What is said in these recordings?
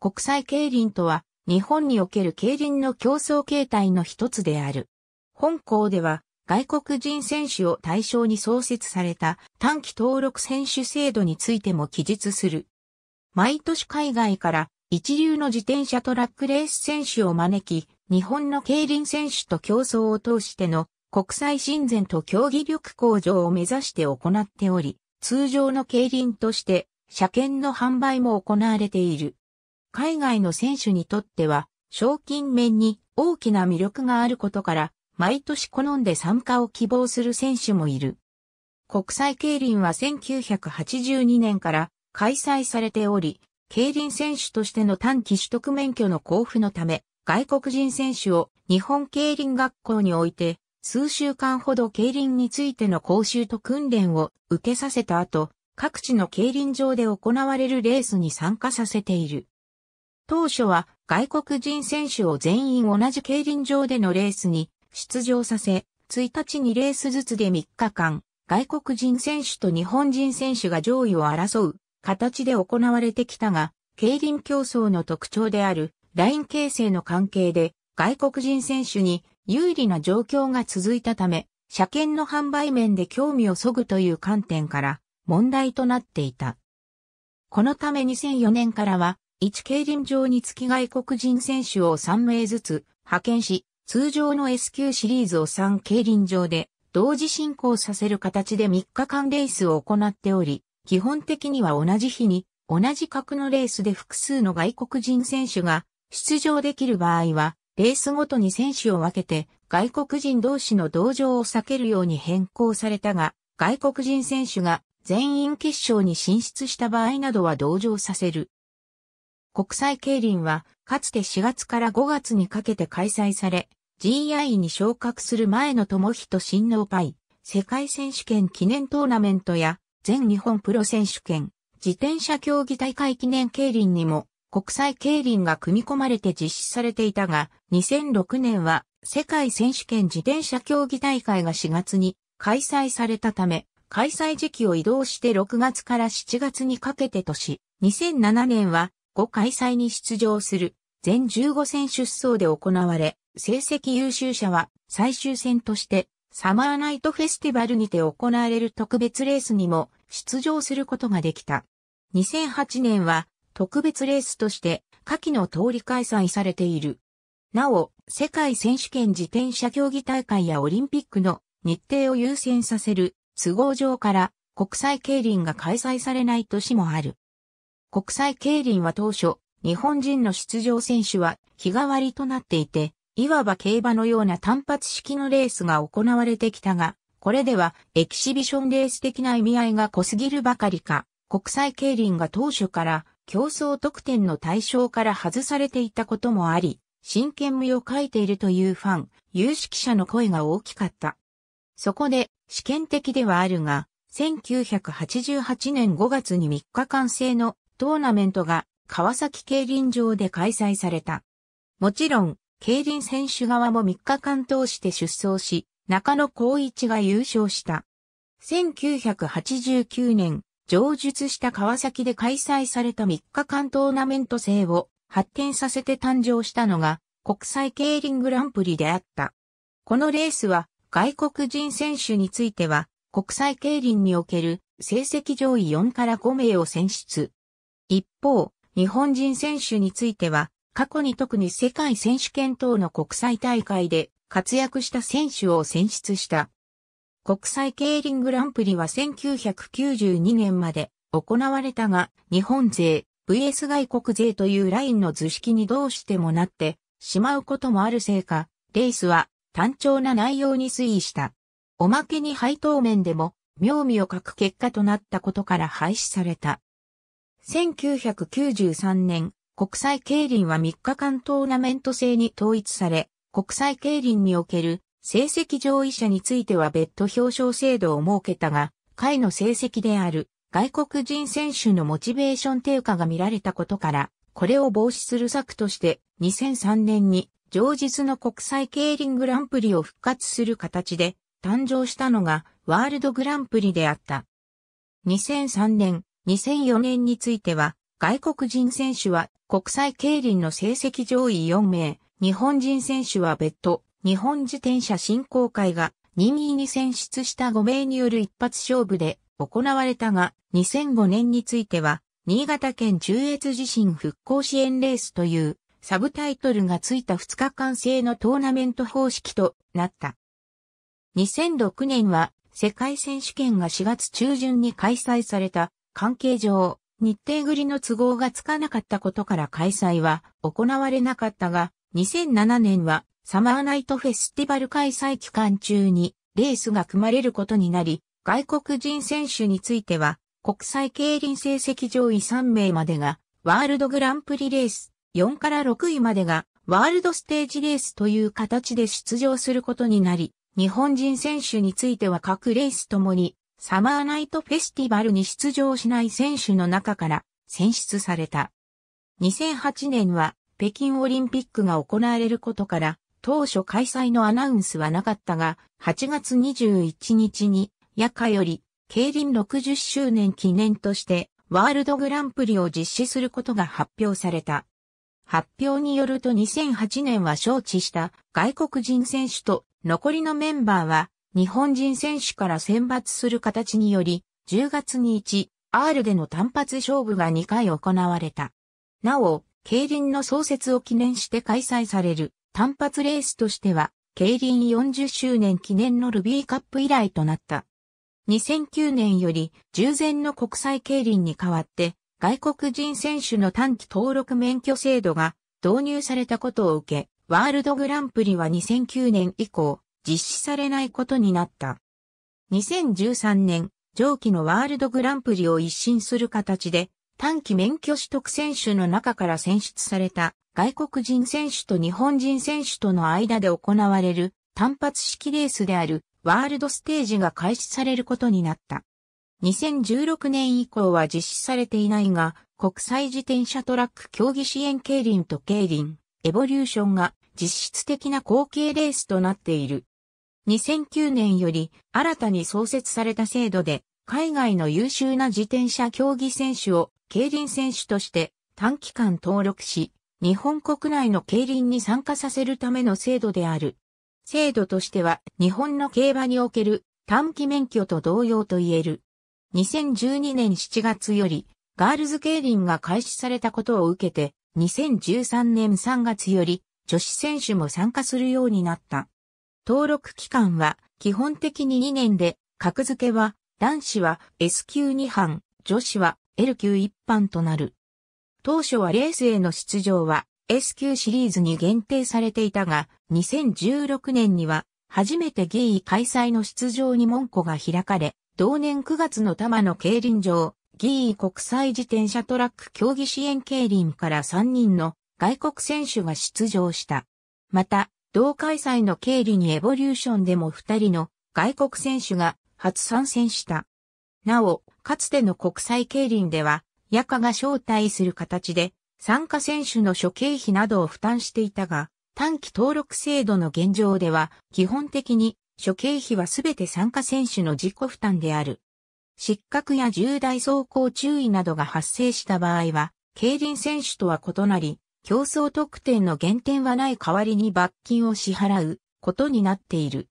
国際競輪とは、日本における競輪の競争形態の一つである。本校では、外国人選手を対象に創設された短期登録選手制度についても記述する。毎年海外から一流の自転車トラックレース選手を招き、日本の競輪選手と競争を通しての国際親善と競技力向上を目指して行っており、通常の競輪として車検の販売も行われている。海外の選手にとっては、賞金面に大きな魅力があることから、毎年好んで参加を希望する選手もいる。国際競輪は1982年から開催されており、競輪選手としての短期取得免許の交付のため、外国人選手を日本競輪学校において、数週間ほど競輪についての講習と訓練を受けさせた後、各地の競輪場で行われるレースに参加させている。当初は外国人選手を全員同じ競輪場でのレースに出場させ、1日にレースずつで3日間、外国人選手と日本人選手が上位を争う形で行われてきたが、競輪競争の特徴であるライン形成の関係で外国人選手に有利な状況が続いたため、車検の販売面で興味を削ぐという観点から問題となっていた。このため2004年からは1競輪場につき外国人選手を3名ずつ派遣し、通常の S 級シリーズを3競輪場で同時進行させる形で3日間レースを行っており、基本的には同じ日に同じ格のレースで複数の外国人選手が出場できる場合は、レースごとに選手を分けて外国人同士の同情を避けるように変更されたが、外国人選手が全員決勝に進出した場合などは同情させる国際競輪は、かつて4月から5月にかけて開催され、GI に昇格する前の友人新農パイ、世界選手権記念トーナメントや、全日本プロ選手権、自転車競技大会記念競輪にも、国際競輪が組み込まれて実施されていたが、2006年は世界選手権自転車競技大会が4月に開催されたため、開催時期を移動して6月から7月にかけてとし、2007年は5開催に出場する全15選出走で行われ、成績優秀者は最終戦としてサマーナイトフェスティバルにて行われる特別レースにも出場することができた。2008年は特別レースとして下記の通り開催されている。なお、世界選手権自転車競技大会やオリンピックの日程を優先させる都合上から国際競輪が開催されない年もある。国際競輪は当初、日本人の出場選手は日替わりとなっていて、いわば競馬のような単発式のレースが行われてきたが、これではエキシビションレース的な意味合いが濃すぎるばかりか、国際競輪が当初から競争得点の対象から外されていたこともあり、真剣味を書いているというファン、有識者の声が大きかった。そこで、試験的ではあるが、1988年5月に3日間制のトーナメントが川崎競輪場で開催された。もちろん、競輪選手側も3日間通して出走し、中野光一が優勝した。1989年、上述した川崎で開催された3日間トーナメント制を発展させて誕生したのが国際競輪グランプリであった。このレースは外国人選手については国際競輪における成績上位4から5名を選出。一方、日本人選手については、過去に特に世界選手権等の国際大会で活躍した選手を選出した。国際競輪グランプリは1992年まで行われたが、日本勢 VS 外国勢というラインの図式にどうしてもなってしまうこともあるせいか、レースは単調な内容に推移した。おまけに配当面でも妙味を欠く結果となったことから廃止された。1993年、国際競輪は3日間トーナメント制に統一され、国際競輪における成績上位者については別途表彰制度を設けたが、会の成績である外国人選手のモチベーション低下が見られたことから、これを防止する策として2003年に上日の国際競輪グランプリを復活する形で誕生したのがワールドグランプリであった。2003年、2004年については、外国人選手は国際競輪の成績上位4名、日本人選手は別途、日本自転車振興会が任意に選出した5名による一発勝負で行われたが、2005年については、新潟県中越地震復興支援レースというサブタイトルがついた2日間制のトーナメント方式となった。2006年は世界選手権が4月中旬に開催された関係上、日程繰りの都合がつかなかったことから開催は行われなかったが、2007年はサマーナイトフェスティバル開催期間中にレースが組まれることになり、外国人選手については国際競輪成績上位3名までがワールドグランプリレース、4から6位までがワールドステージレースという形で出場することになり、日本人選手については各レースともにサマーナイトフェスティバルに出場しない選手の中から選出された。2008年は北京オリンピックが行われることから当初開催のアナウンスはなかったが8月21日に夜夏より競輪60周年記念としてワールドグランプリを実施することが発表された。発表によると2008年は招致した外国人選手と残りのメンバーは日本人選手から選抜する形により、10月に 1R での単発勝負が2回行われた。なお、競輪の創設を記念して開催される単発レースとしては、競輪40周年記念のルビーカップ以来となった。2009年より従前の国際競輪に代わって、外国人選手の短期登録免許制度が導入されたことを受け、ワールドグランプリは2009年以降、実施されないことになった。2013年、上記のワールドグランプリを一新する形で、短期免許取得選手の中から選出された外国人選手と日本人選手との間で行われる単発式レースであるワールドステージが開始されることになった。2016年以降は実施されていないが、国際自転車トラック競技支援競輪と競輪、エボリューションが実質的な後継レースとなっている。2009年より新たに創設された制度で、海外の優秀な自転車競技選手を競輪選手として短期間登録し、日本国内の競輪に参加させるための制度である。制度としては日本の競馬における短期免許と同様と言える。2012年7月よりガールズ競輪が開始されたことを受けて2013年3月より女子選手も参加するようになった。登録期間は基本的に2年で、格付けは男子は S 級2班、女子は L 級1班となる。当初はレースへの出場は S 級シリーズに限定されていたが、2016年には初めてゲイ開催の出場に門戸が開かれ、同年9月の多摩の競輪場、ギー国際自転車トラック競技支援競輪から3人の外国選手が出場した。また、同開催の経理にエボリューションでも2人の外国選手が初参戦した。なお、かつての国際競輪では、ヤカが招待する形で、参加選手の諸経費などを負担していたが、短期登録制度の現状では、基本的に諸経費はすべて参加選手の自己負担である。失格や重大走行注意などが発生した場合は、競輪選手とは異なり、競争特典の減点はない代わりに罰金を支払うことになっている。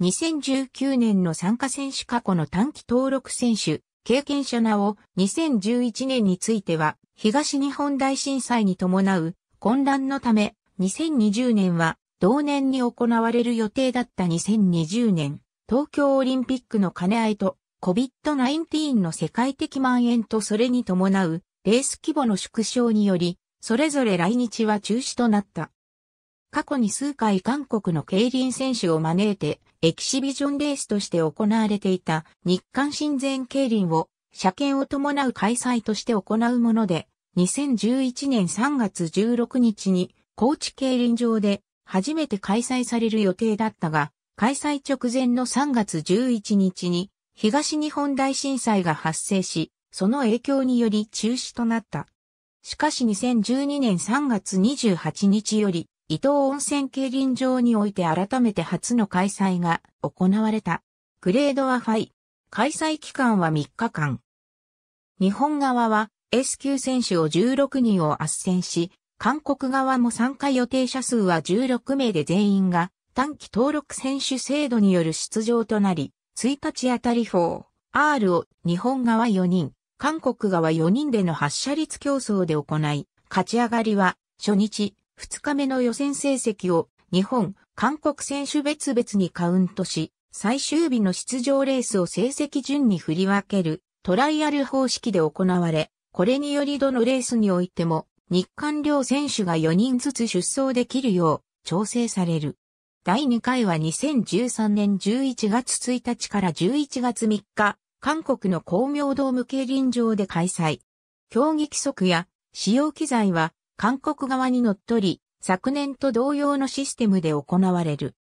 2019年の参加選手過去の短期登録選手、経験者なお、2011年については、東日本大震災に伴う混乱のため、2020年は同年に行われる予定だった2020年、東京オリンピックの兼ね合いと COVID-19 の世界的蔓延とそれに伴うレース規模の縮小により、それぞれ来日は中止となった。過去に数回韓国の競輪選手を招いて、エキシビジョンレースとして行われていた日韓親善競輪を、車検を伴う開催として行うもので、2011年3月16日に、高知競輪場で初めて開催される予定だったが、開催直前の3月11日に、東日本大震災が発生し、その影響により中止となった。しかし2012年3月28日より、伊東温泉競輪場において改めて初の開催が行われた。グレードは5。開催期間は3日間。日本側は S 級選手を16人を圧戦し、韓国側も参加予定者数は16名で全員が短期登録選手制度による出場となり、1日あたり 4R を日本側4人、韓国側4人での発射率競争で行い、勝ち上がりは初日、2日目の予選成績を日本、韓国選手別々にカウントし、最終日の出場レースを成績順に振り分けるトライアル方式で行われ、これによりどのレースにおいても日韓両選手が4人ずつ出走できるよう調整される。第2回は2013年11月1日から11月3日韓国の工明ドーム競輪場で開催。競技規則や使用機材は韓国側にのっとり、昨年と同様のシステムで行われる。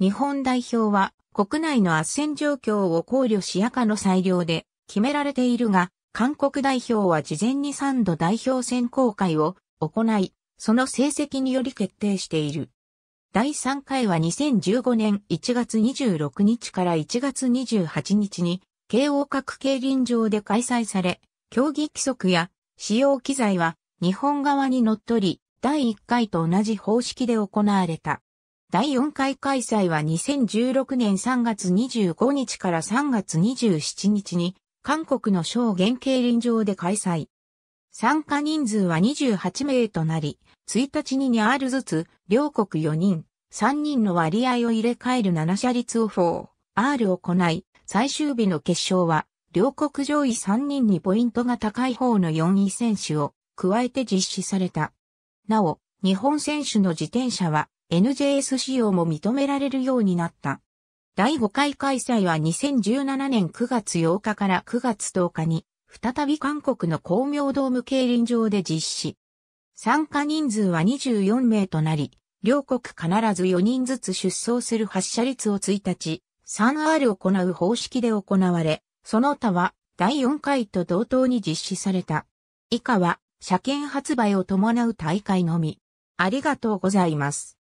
日本代表は国内の圧戦状況を考慮し赤の裁量で決められているが、韓国代表は事前に3度代表選考会を行い、その成績により決定している。第3回は2015年1月26日から1月28日に慶応各競輪場で開催され、競技規則や使用機材は日本側にのっとり、第1回と同じ方式で行われた。第4回開催は2016年3月25日から3月27日に、韓国の小原競輪場で開催。参加人数は28名となり、1日に2 R ずつ、両国4人、3人の割合を入れ替える7車率を 4R 行い、最終日の決勝は、両国上位3人にポイントが高い方の4位選手を加えて実施された。なお、日本選手の自転車は NJS 仕様も認められるようになった。第5回開催は2017年9月8日から9月10日に、再び韓国の光明ドーム競輪場で実施。参加人数は24名となり、両国必ず4人ずつ出走する発射率を1日、3R 行う方式で行われ、その他は第4回と同等に実施された。以下は車検発売を伴う大会のみ。ありがとうございます。